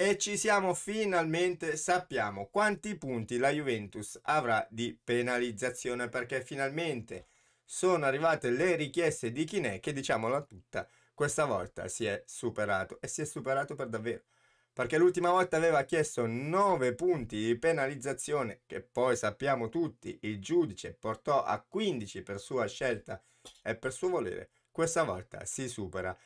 E ci siamo finalmente, sappiamo quanti punti la Juventus avrà di penalizzazione perché finalmente sono arrivate le richieste di Chinè che diciamola tutta, questa volta si è superato e si è superato per davvero. Perché l'ultima volta aveva chiesto 9 punti di penalizzazione che poi sappiamo tutti il giudice portò a 15 per sua scelta e per suo volere. Questa volta si supera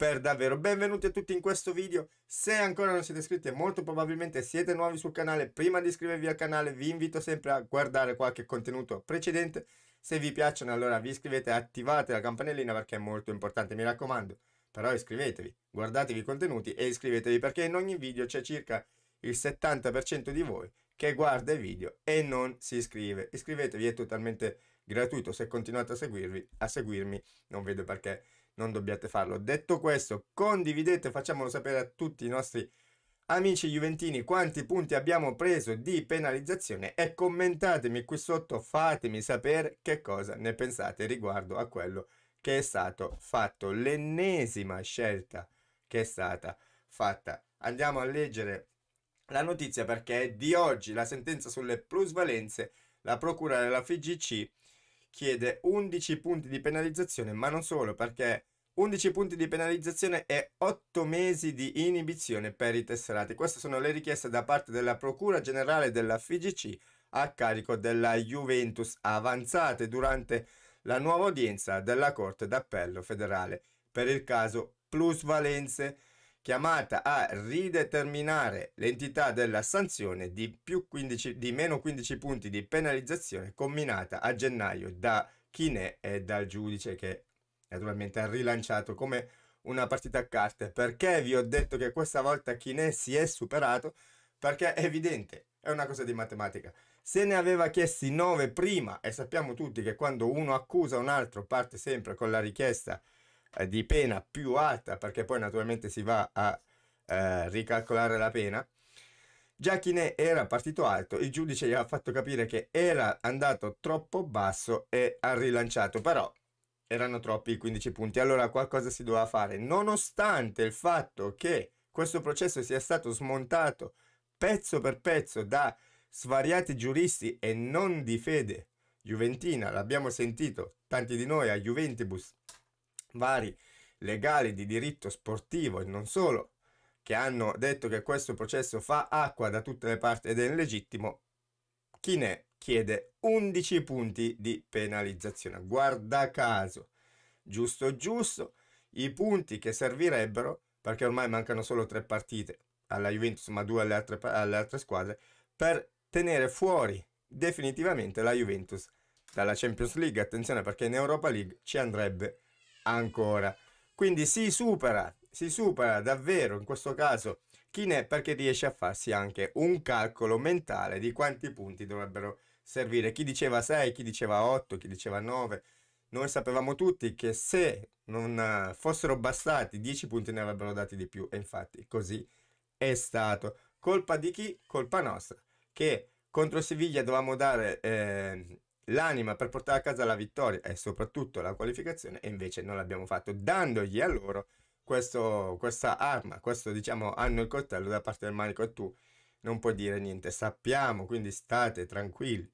per davvero. Benvenuti a tutti in questo video. Se ancora non siete iscritti molto probabilmente siete nuovi sul canale, prima di iscrivervi al canale vi invito sempre a guardare qualche contenuto precedente. Se vi piacciono allora vi iscrivete e attivate la campanellina perché è molto importante, mi raccomando. Però iscrivetevi, guardatevi i contenuti e iscrivetevi perché in ogni video c'è circa il 70% di voi che guarda i video e non si iscrive. Iscrivetevi, è totalmente gratuito. Se continuate a seguirvi, a seguirmi, non vedo perché non dobbiate farlo. Detto questo, condividete, facciamolo sapere a tutti i nostri amici juventini quanti punti abbiamo preso di penalizzazione e commentatemi qui sotto, fatemi sapere che cosa ne pensate riguardo a quello che è stato fatto, l'ennesima scelta che è stata fatta. Andiamo a leggere la notizia perché è di oggi la sentenza sulle plusvalenze, la procura della FGC chiede 11 punti di penalizzazione, ma non solo perché 11 punti di penalizzazione e 8 mesi di inibizione per i tesserati. Queste sono le richieste da parte della Procura Generale della FIGC a carico della Juventus avanzate durante la nuova udienza della Corte d'Appello federale per il caso Plusvalenze chiamata a rideterminare l'entità della sanzione di, più 15, di meno 15 punti di penalizzazione combinata a gennaio da Chinè e dal giudice che naturalmente ha rilanciato come una partita a carte. Perché vi ho detto che questa volta Chinè si è superato? Perché è evidente, è una cosa di matematica. Se ne aveva chiesti 9 prima e sappiamo tutti che quando uno accusa un altro parte sempre con la richiesta eh, di pena più alta, perché poi naturalmente si va a eh, ricalcolare la pena. Giacchine era partito alto, il giudice gli ha fatto capire che era andato troppo basso e ha rilanciato, però erano troppi i 15 punti, allora qualcosa si doveva fare, nonostante il fatto che questo processo sia stato smontato pezzo per pezzo da svariati giuristi e non di fede juventina, l'abbiamo sentito tanti di noi a Juventibus vari legali di diritto sportivo e non solo, che hanno detto che questo processo fa acqua da tutte le parti ed è illegittimo, Chinè chiede 11 punti di penalizzazione. Guarda caso, giusto giusto, i punti che servirebbero, perché ormai mancano solo tre partite alla Juventus ma due alle altre, alle altre squadre, per tenere fuori definitivamente la Juventus dalla Champions League. Attenzione perché in Europa League ci andrebbe ancora. Quindi si supera, si supera davvero in questo caso chi Chinè perché riesce a farsi anche un calcolo mentale di quanti punti dovrebbero servire. Chi diceva 6, chi diceva 8, chi diceva 9. Noi sapevamo tutti che se non eh, fossero bastati 10 punti ne avrebbero dati di più e infatti così è stato. Colpa di chi? Colpa nostra. Che contro Siviglia dovevamo dare eh, l'anima per portare a casa la vittoria e soprattutto la qualificazione e invece non l'abbiamo fatto dandogli a loro questo, questa arma, questo diciamo hanno il coltello da parte del manico e tu non puoi dire niente, sappiamo quindi state tranquilli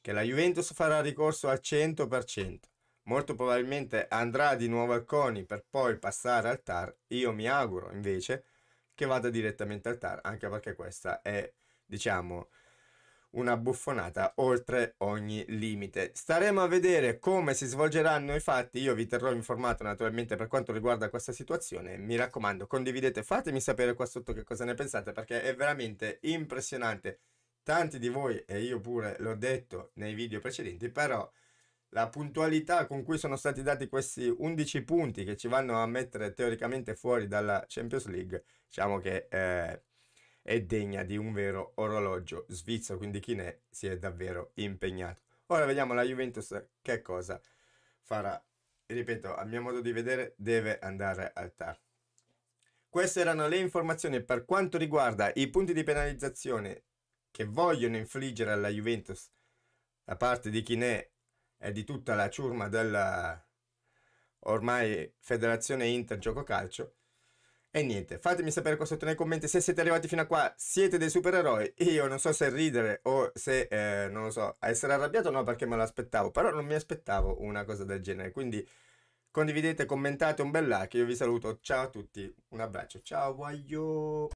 che la Juventus farà ricorso al 100%, molto probabilmente andrà di nuovo al CONI per poi passare al TAR, io mi auguro invece che vada direttamente al TAR anche perché questa è diciamo una buffonata oltre ogni limite. Staremo a vedere come si svolgeranno i fatti, io vi terrò informato naturalmente per quanto riguarda questa situazione, mi raccomando condividete, fatemi sapere qua sotto che cosa ne pensate perché è veramente impressionante. Tanti di voi, e io pure l'ho detto nei video precedenti, però la puntualità con cui sono stati dati questi 11 punti che ci vanno a mettere teoricamente fuori dalla Champions League, diciamo che... Eh, è degna di un vero orologio svizzero, quindi Chinè si è davvero impegnato. Ora vediamo la Juventus che cosa farà. Ripeto, a mio modo di vedere deve andare al TAR. Queste erano le informazioni per quanto riguarda i punti di penalizzazione che vogliono infliggere alla Juventus da parte di Chinè e di tutta la ciurma della ormai Federazione Inter Gioco Calcio. E niente, fatemi sapere qua sotto nei commenti se siete arrivati fino a qua, siete dei supereroi. Io non so se ridere o se, eh, non lo so, essere arrabbiato o no perché me l'aspettavo, però non mi aspettavo una cosa del genere. Quindi condividete, commentate, un bel like. Io vi saluto, ciao a tutti, un abbraccio, ciao, guaglio!